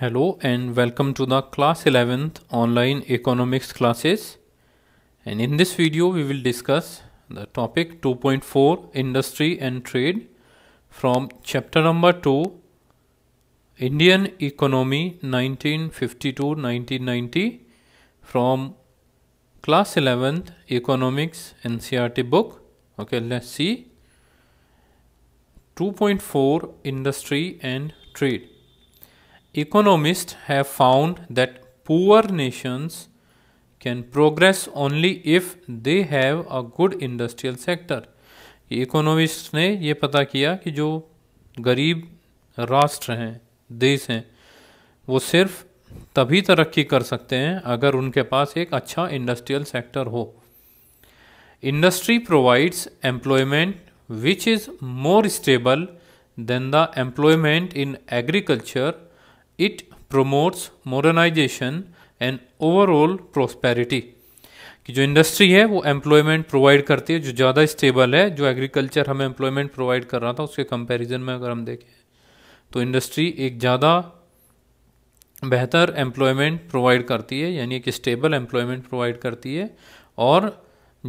Hello and welcome to the class 11th online economics classes and in this video we will discuss the topic 2.4 industry and trade from chapter number 2 Indian economy 1952-1990 from class 11th economics NCRT book okay let's see 2.4 industry and trade economists have found that poor nations can progress only if they have a good industrial sector. Economist ने ये पता किया कि जो गरीब राष्ट्र हैं देश हैं वो सिर्फ तभी तरक्की कर सकते हैं अगर उनके पास एक अच्छा इंडस्ट्रियल सेक्टर हो industry provides employment which is more stable than the employment in agriculture It promotes modernization and overall prosperity कि जो इंडस्ट्री है वो एम्प्लॉयमेंट प्रोवाइड करती है जो ज़्यादा स्टेबल है जो एग्रीकल्चर हमें एम्प्लॉयमेंट प्रोवाइड कर रहा था उसके कंपैरिजन में अगर हम देखें तो इंडस्ट्री एक ज़्यादा बेहतर एम्प्लॉयमेंट प्रोवाइड करती है यानी एक स्टेबल एम्प्लॉयमेंट प्रोवाइड करती है और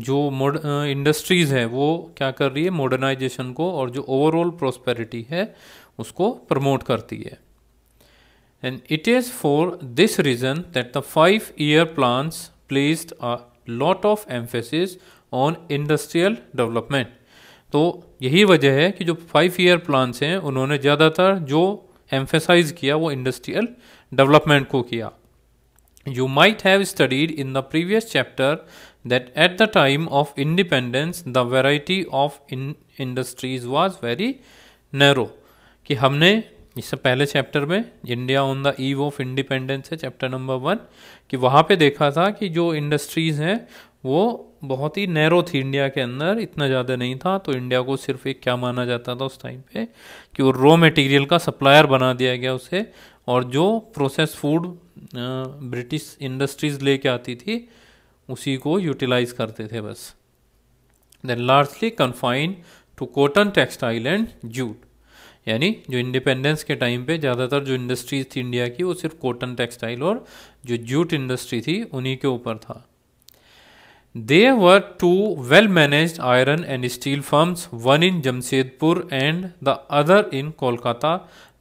जो मोड इंडस्ट्रीज़ है वो क्या कर रही है मॉडर्नाइजेशन को और जो ओवरऑल प्रोस्पेरिटी है उसको प्रमोट करती है and it is for this reason that the five year plans placed a lot of emphasis on industrial development तो यही वजह है कि जो फाइव ईयर प्लान्स हैं उन्होंने ज़्यादातर जो एम्फेसाइज किया वो इंडस्ट्रियल डेवलपमेंट को किया you might have studied in the previous chapter that at the time of independence the variety of industries was very narrow कि हमने इससे पहले चैप्टर में India on the eve of independence है चैप्टर नंबर वन कि वहाँ पे देखा था कि जो इंडस्ट्रीज़ हैं वो बहुत ही नैरो थी इंडिया के अंदर इतना ज़्यादा नहीं था तो इंडिया को सिर्फ एक क्या माना जाता था उस टाइम पे कि वो रॉ मटेरियल का सप्लायर बना दिया गया उसे और जो प्रोसेस फूड ब्रिटिश इंडस्ट्रीज़ लेके आती थी उसी को यूटिलाइज करते थे बस then largely confined to cotton textile and jute यानी जो इंडिपेंडेंस के टाइम पे ज़्यादातर जो इंडस्ट्रीज थी इंडिया की वो सिर्फ कॉटन टेक्सटाइल और जो जूट इंडस्ट्री थी उन्हीं के ऊपर था they were two well manage iron and steel firms one in Jamshedpur and the other in Kolkata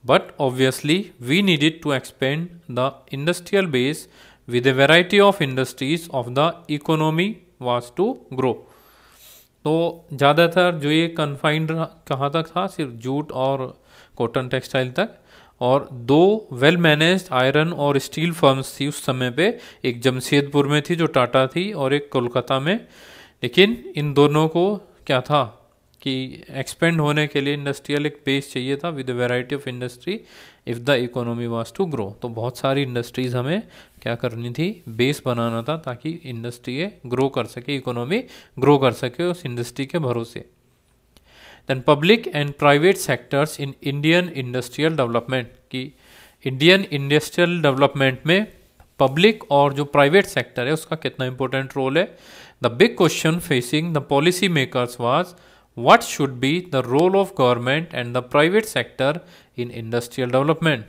but obviously we needed to expand the industrial base with a variety of industries of the economy was to grow तो ज़्यादातर जो ये confined कहाँ तक था सिर्फ jute और cotton textile तक और दो वेल मैनेज्ड आयरन और स्टील फर्म्स थी उस समय पे एक जमशेदपुर में थी जो टाटा थी और एक कोलकाता में लेकिन इन दोनों को क्या था कि एक्सपेंड होने के लिए इंडस्ट्रियल एक बेस चाहिए था with variety of industry if the economy was to grow तो बहुत सारी इंडस्ट्रीज़ हमें क्या करनी थी बेस बनाना था ताकि इंडस्ट्री ग्रो कर सके इकोनॉमी ग्रो कर सके उस इंडस्ट्री के भरोसे then public and private sectors in Indian industrial development की इंडियन इंडस्ट्रियल डेवलपमेंट में पब्लिक और जो प्राइवेट सेक्टर है उसका कितना इंपॉर्टेंट रोल है the big question facing the policy makers was what should be the role of government and the private sector in industrial development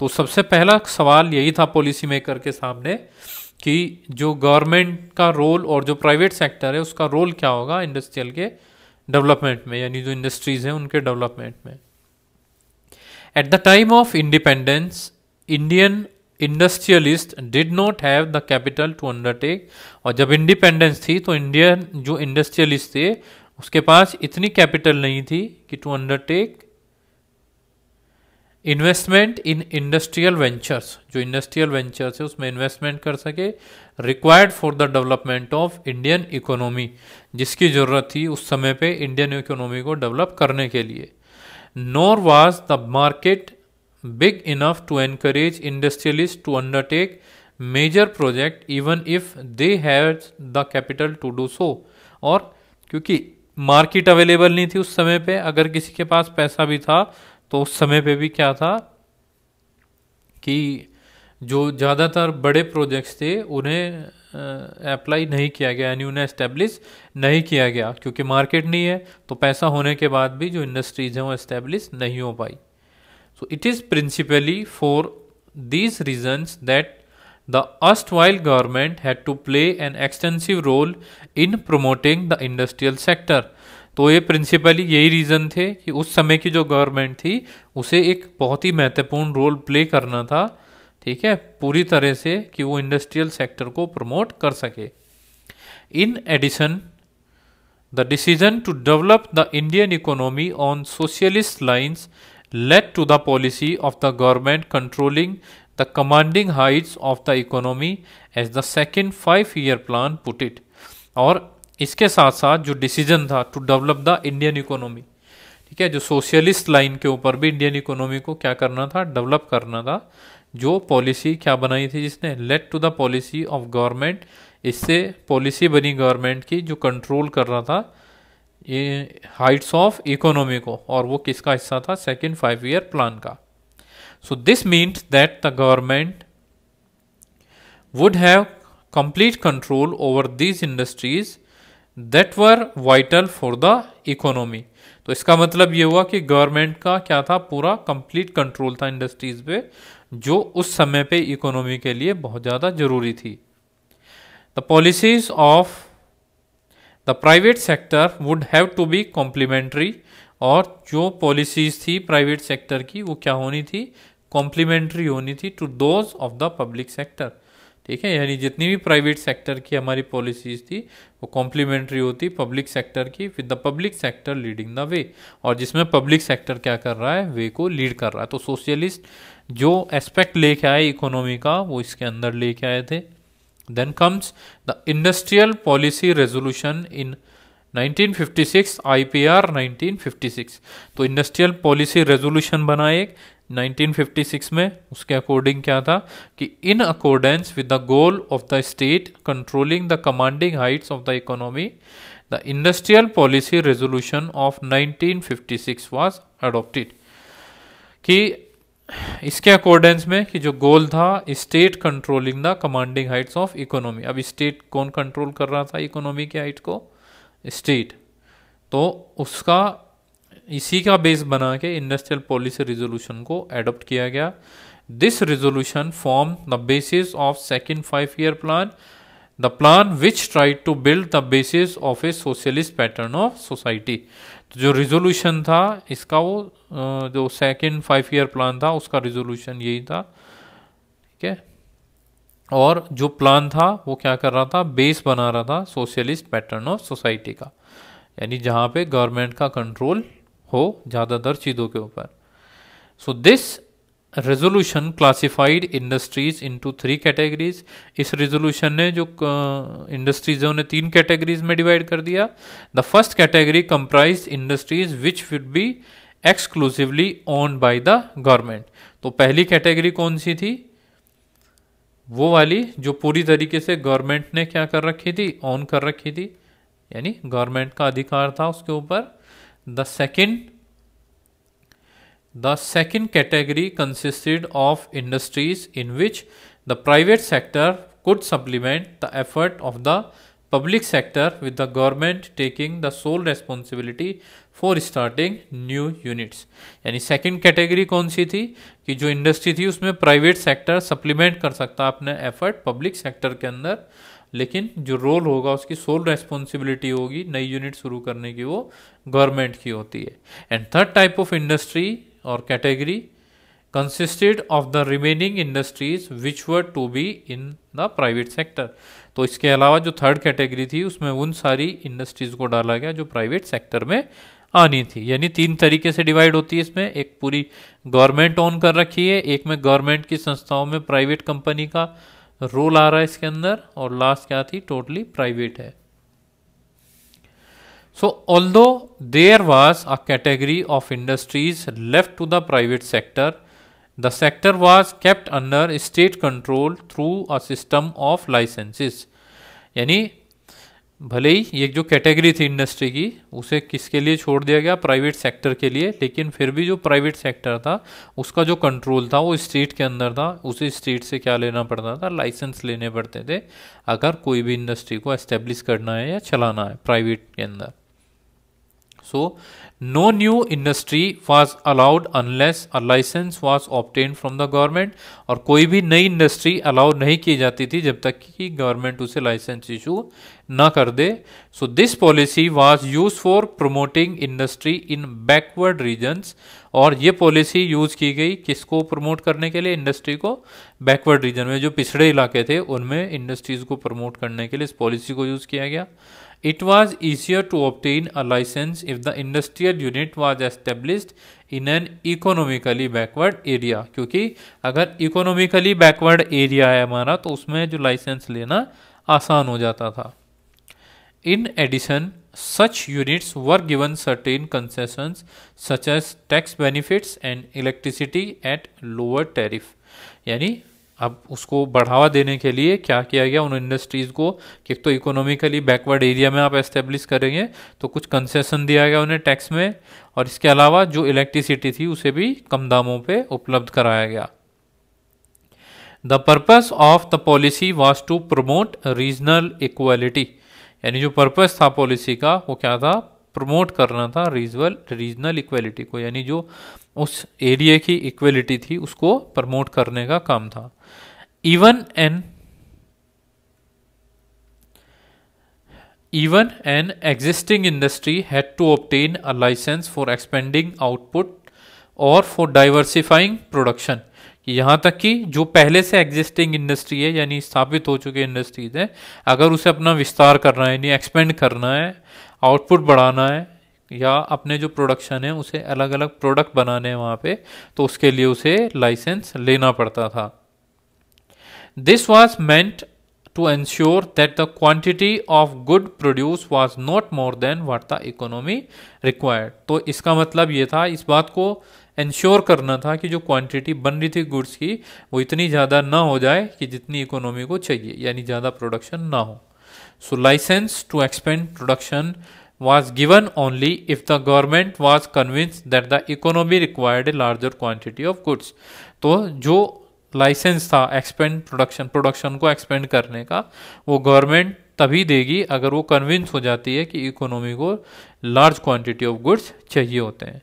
तो सबसे पहला सवाल यही था पॉलिसी मेकर के सामने कि जो गवर्नमेंट का रोल और जो प्राइवेट सेक्टर है उसका रोल क्या होगा इंडस्ट्रियल के डेवलपमेंट में यानी जो इंडस्ट्रीज़ हैं उनके डेवलपमेंट में at the time of independence Indian industrialist did not have the capital to undertake और जब इंडिपेंडेंस थी तो इंडियन जो इंडस्ट्रियलिस्ट थे उसके पास इतनी कैपिटल नहीं थी कि to undertake investment in industrial ventures जो इंडस्ट्रियल वेंचर्स है उसमें इन्वेस्टमेंट कर सके required for the development of Indian economy जिसकी ज़रूरत थी उस समय पे इंडियन इकोनॉमी को डेवलप करने के लिए nor was the market big enough to encourage industrialist to undertake major project even if they have the capital to do so और क्योंकि मार्केट अवेलेबल नहीं थी उस समय पे अगर किसी के पास पैसा भी था तो उस समय पे भी क्या था कि जो ज़्यादातर बड़े प्रोजेक्ट्स थे उन्हें अप्लाई नहीं किया गया यानी उन्हें इस्टेब्लिश नहीं किया गया क्योंकि मार्केट नहीं है तो पैसा होने के बाद भी जो इंडस्ट्रीज हैं वो इस्टेब्लिश नहीं हो पाई so it is principally for these reasons that the erstwhile government had to play an extensive role in promoting the industrial sector. तो ये प्रिंसिपली यही रीज़न थे कि उस समय की जो गवर्नमेंट थी उसे एक बहुत ही महत्वपूर्ण रोल प्ले करना था ठीक है पूरी तरह से कि वो इंडस्ट्रियल सेक्टर को प्रमोट कर सके in addition the decision to develop the Indian economy on socialist lines led to the policy of the government controlling the commanding heights of the economy as the second five year plan put it और इसके साथ साथ जो decision था to develop the Indian economy ठीक है जो socialist line के ऊपर भी इंडियन इकोनॉमी को क्या करना था डेवलप करना था जो पॉलिसी क्या बनाई थी जिसने led to the policy of government इससे पॉलिसी बनी गवर्नमेंट की जो कंट्रोल कर रहा था ये हाइट्स ऑफ इकोनॉमी को और वो किसका हिस्सा था सेकेंड फाइव ईयर प्लान का So this means that the government would have complete control over these industries that were vital for the economy. तो इसका मतलब ये हुआ कि गवर्नमेंट का क्या था पूरा कंप्लीट कंट्रोल था इंडस्ट्रीज पे जो उस समय पे इकोनॉमी के लिए बहुत ज़्यादा ज़रूरी थी the policies of the private sector would have to be complementary और जो पॉलिसीज थी प्राइवेट सेक्टर की वो क्या होनी थी कॉम्प्लीमेंट्री होनी थी to those of the public sector ठीक है यानी जितनी भी प्राइवेट सेक्टर की हमारी पॉलिसीज थी वो कॉम्प्लीमेंट्री होती पब्लिक सेक्टर की with the public sector leading the way और जिसमें पब्लिक सेक्टर क्या कर रहा है वे को लीड कर रहा है तो सोशलिस्ट जो एस्पेक्ट लेके आए इकोनॉमी का वो इसके अंदर लेके आए थे then comes the industrial policy resolution in 1947 1956 IPR 1956 तो इंडस्ट्रियल पॉलिसी रेजोल्यूशन बना एक 1956 में उसके अकॉर्डिंग क्या था कि in accordance with the goal of the state controlling the commanding heights of the economy the industrial policy resolution of 1956 was adopted कि इसके अकॉर्डेंस में कि जो गोल था state controlling the commanding heights of economy अब state कौन control कर रहा था इकोनॉमी के हाइट को स्टेट तो उसका इसी का बेस बना के इंडस्ट्रियल पॉलिसी रिजोल्यूशन को एडोप्ट किया गया this resolution form the basis of second five year plan the plan which tried to build the basis of a socialist pattern of society जो रिजोल्यूशन था इसका वो जो सेकेंड फाइव ईयर प्लान था उसका रिजोल्यूशन यही था ठीक है और जो प्लान था वो क्या कर रहा था बेस बना रहा था सोशलिस्ट पैटर्न ऑफ सोसाइटी का यानी जहाँ पे गवर्नमेंट का कंट्रोल हो ज़्यादातर चीज़ों के ऊपर so this resolution classified industries into three categories इस रेजोल्यूशन ने जो इंडस्ट्रीज उन्हें तीन कैटेगरीज में डिवाइड कर दिया the first category comprise industries which would be exclusively own by the government तो पहली कैटेगरी कौन सी थी वो वाली जो पूरी तरीके से गवर्नमेंट ने क्या कर रखी थी ऑन कर रखी थी यानी गवर्नमेंट का अधिकार था उसके ऊपर the second the second category consisted of industries in which the private sector could supplement the effort of the public sector with the government taking the sole responsibility for starting new units यानी second category कौन सी थी कि जो industry थी उसमें private sector supplement कर सकता अपने एफर्ट पब्लिक सेक्टर के अंदर लेकिन जो रोल होगा उसकी सोल रेस्पॉन्सिबिलिटी होगी नई यूनिट शुरू करने की वो गवर्नमेंट की होती है and third type of industry और category consisted of the remaining industries which were to be in the private sector तो इसके अलावा जो थर्ड कैटेगरी थी उसमें उन सारी इंडस्ट्रीज़ को डाला गया जो प्राइवेट सेक्टर में आनी थी यानी तीन तरीके से डिवाइड होती है इसमें एक पूरी गवर्नमेंट ऑन कर रखी है एक में गवर्नमेंट की संस्थाओं में प्राइवेट कंपनी का रोल आ रहा है इसके अंदर और लास्ट क्या थी टोटली प्राइवेट है so all there was a category of industries left to the private sector the sector was kept under state control through a system of licences यानी भले ही ये जो कैटेगरी थी इंडस्ट्री की उसे किसके लिए छोड़ दिया गया प्राइवेट सेक्टर के लिए लेकिन फिर भी जो प्राइवेट सेक्टर था उसका जो कंट्रोल था वो स्टेट के अंदर था उसे स्टेट से क्या लेना पड़ता था लाइसेंस लेने पड़ते थे अगर कोई भी इंडस्ट्री को एस्टेब्लिश करना है या चलाना है प्राइवेट के अंदर So, no new industry was allowed unless a license was obtained from the government और कोई भी नई इंडस्ट्री अलाउ नहीं की जाती थी जब तक कि गवर्नमेंट उसे लाइसेंस इशू ना कर दे so this policy was use for promoting industry in backward regions और ये पॉलिसी यूज़ की गई किसको प्रमोट करने के लिए इंडस्ट्री को बैकवर्ड रीजन में जो पिछड़े इलाके थे उनमें इंडस्ट्रीज़ को प्रमोट करने के लिए इस पॉलिसी को यूज़ किया गया it was easier to obtain a licence if the industrial unit was established in an economically backward area क्योंकि अगर इकोनॉमिकली बैकवर्ड एरिया है हमारा तो उसमें जो लाइसेंस लेना आसान हो जाता था in addition such units were given certain concessions such as tax benefits and electricity at lower tariff यानी अब उसको बढ़ावा देने के लिए क्या किया गया उन इंडस्ट्रीज़ को कि तो इकोनॉमिकली बैकवर्ड एरिया में आप एस्टेब्लिश करेंगे तो कुछ कंसेशन दिया गया उन्हें टैक्स में और इसके अलावा जो इलेक्ट्रिसिटी थी उसे भी कम दामों पे उपलब्ध कराया गया the purpose of the policy was to promote regional equality यानी जो पर्पस था पॉलिसी का वो क्या था प्रमोट करना था रीजनल रीजनल इक्वेलिटी को यानी जो उस एरिए की इक्वेलिटी थी उसको प्रमोट करने का काम था even an even an existing industry had to obtain a licence for expanding output और फॉर डाइवर्सिफाइंग प्रोडक्शन यहाँ तक कि जो पहले से एग्जिस्टिंग इंडस्ट्री है यानी स्थापित हो चुके इंडस्ट्रीज है अगर उसे अपना विस्तार करना है यानी एक्सपेंड करना है आउटपुट बढ़ाना है या अपने जो प्रोडक्शन है उसे अलग अलग प्रोडक्ट बनाने हैं वहाँ पे तो उसके लिए उसे लाइसेंस लेना पड़ता था this was meant to ensure that the quantity of good produce was not more than what the economy required तो इसका मतलब ये था इस बात को इंश्योर करना था कि जो क्वांटिटी बन रही थी गुड्स की वो इतनी ज़्यादा ना हो जाए कि जितनी इकोनॉमी को चाहिए यानी ज़्यादा प्रोडक्शन ना हो so licence to expand production was given only if the government was convince that the economy required a larger quantity of goods तो जो लाइसेंस था एक्सपेंड प्रोडक्शन प्रोडक्शन को एक्सपेंड करने का वो गवर्नमेंट तभी देगी अगर वो कन्विंस हो जाती है कि इकोनॉमी को लार्ज क्वांटिटी ऑफ गुड्स चाहिए होते हैं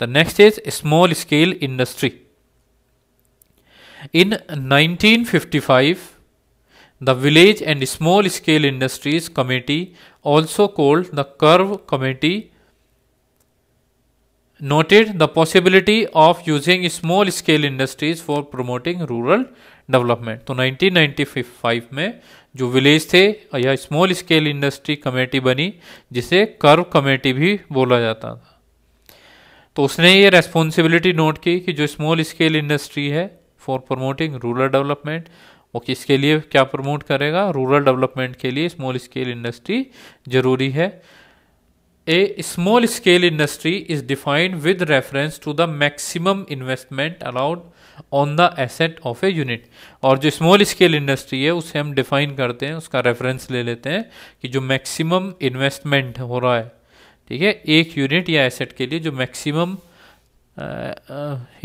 the next is small scale industry in 1955 the village and small scale industries committee also called the Karve committee noted the possibility of using small scale industries for promoting rural development तो 1995 में जो village थे या small scale industry committee बनी जिसे curve committee भी बोला जाता था तो उसने ये रेस्पॉन्सिबिलिटी नोट की कि जो स्मॉल स्केल इंडस्ट्री है फॉर प्रमोटिंग रूरल डेवलपमेंट वो किसके लिए क्या प्रमोट करेगा रूरल डेवलपमेंट के लिए स्मॉल स्केल इंडस्ट्री जरूरी है a small scale industry is defined with reference to the maximum investment allowed on the asset of a unit और जो स्मॉल स्केल इंडस्ट्री है उसे हम डिफाइन करते हैं उसका रेफरेंस ले लेते हैं कि जो मैक्सिमम इन्वेस्टमेंट हो रहा है ठीक है एक यूनिट या एसेट के लिए जो मैक्सिमम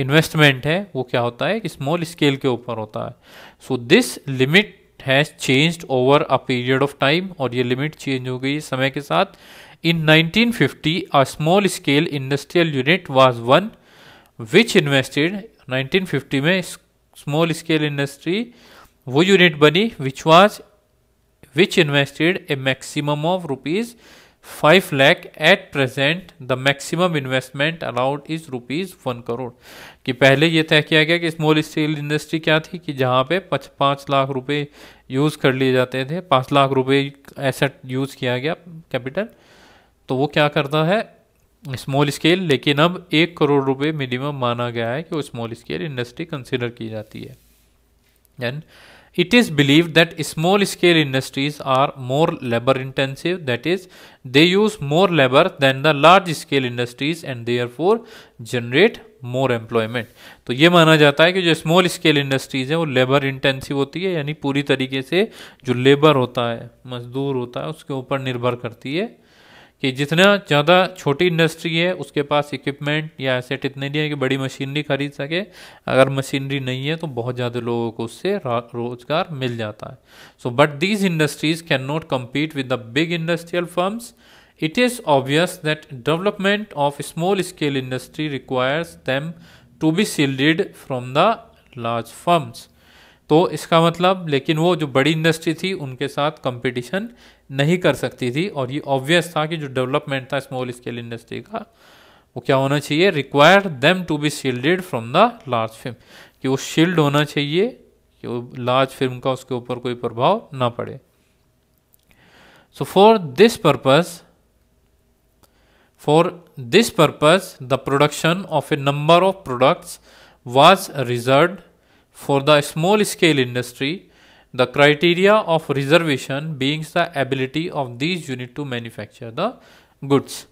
इन्वेस्टमेंट है वो क्या होता है स्मॉल स्केल के ऊपर होता है so this limit has changed over a period of time और ये लिमिट चेंज हो गई समय के साथ in 1950 a small scale industrial unit was one which invested 1950 में स्मॉल स्केल इंडस्ट्री वो यूनिट बनी which was which invested a maximum of rupees five lakh at present the maximum investment allowed is rupees one crore कि पहले ये तय किया गया कि स्मॉल स्केल इंडस्ट्री क्या थी कि जहाँ पे पच पाँच लाख रुपए यूज़ कर लिए जाते थे पाँच लाख रुपए एसेट यूज़ किया गया कैपिटल तो वो क्या करता है स्मॉल स्केल लेकिन अब एक करोड़ रुपए मिनिमम माना गया है कि वो स्मॉल स्केल इंडस्ट्री कंसिडर की जाती है and It is believed that small scale industries are more labor intensive, that is, they use more labor than the large scale industries and therefore generate more employment तो ये माना जाता है कि जो स्मॉल स्केल इंडस्ट्रीज़ है वो labour intensive होती है यानी पूरी तरीके से जो लेबर होता है मजदूर होता है उसके ऊपर निर्भर करती है कि जितना ज़्यादा छोटी इंडस्ट्री है उसके पास इक्विपमेंट या एसेट इतने नहीं है कि बड़ी मशीनरी खरीद सके अगर मशीनरी नहीं है तो बहुत ज़्यादा लोगों को उससे रोज़गार मिल जाता है so but these industries can not compete with the big industrial firms it is obvious that development of small scale industry requires them to be shielded from the large firms तो इसका मतलब लेकिन वो जो बड़ी इंडस्ट्री थी उनके साथ कंपटीशन नहीं कर सकती थी और ये ऑब्वियस था कि जो डेवलपमेंट था स्मॉल स्केल इंडस्ट्री का वो क्या होना चाहिए required them to be shielded from the large firm कि वो शील्ड होना चाहिए कि वो लार्ज फिल्म का उसके ऊपर कोई प्रभाव ना पड़े so for this purpose for this purpose the production of a number of products was reserve for the small scale industry the criteria of reservation being the ability of this unit to manufacture the goods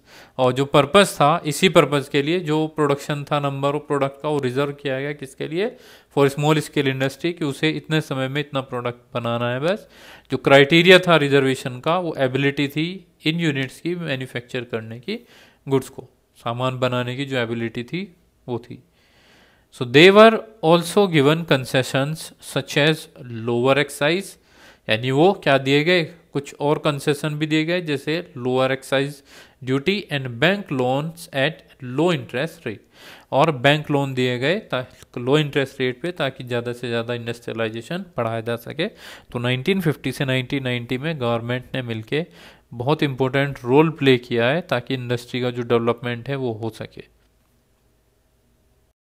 और जो purpose था इसी purpose के लिए जो production था number of product का वो रिजर्व किया गया किसके लिए फॉर स्मॉल स्केल इंडस्ट्री कि उसे इतने समय में इतना प्रोडक्ट बनाना है बस जो क्राइटेरिया था रिजर्वेशन का वो एबिलिटी थी इन यूनिट्स की मैन्युफैक्चर करने की गुड्स को सामान बनाने की जो एबिलिटी थी वो थी so they were also given concessions such as lower excise यानी वो क्या दिए गए कुछ और कंसेशन भी दिए गए जैसे lower excise duty and bank loans at low interest rate और बैंक लोन दिए गए लो इंटरेस्ट रेट पे ताकि ज़्यादा से ज़्यादा इंडस्ट्रियलाइजेशन बढ़ाया जा सके तो 1950 से 1990 में गवर्नमेंट ने मिलके बहुत इंपॉर्टेंट रोल प्ले किया है ताकि इंडस्ट्री का जो डेवलपमेंट है वो हो सके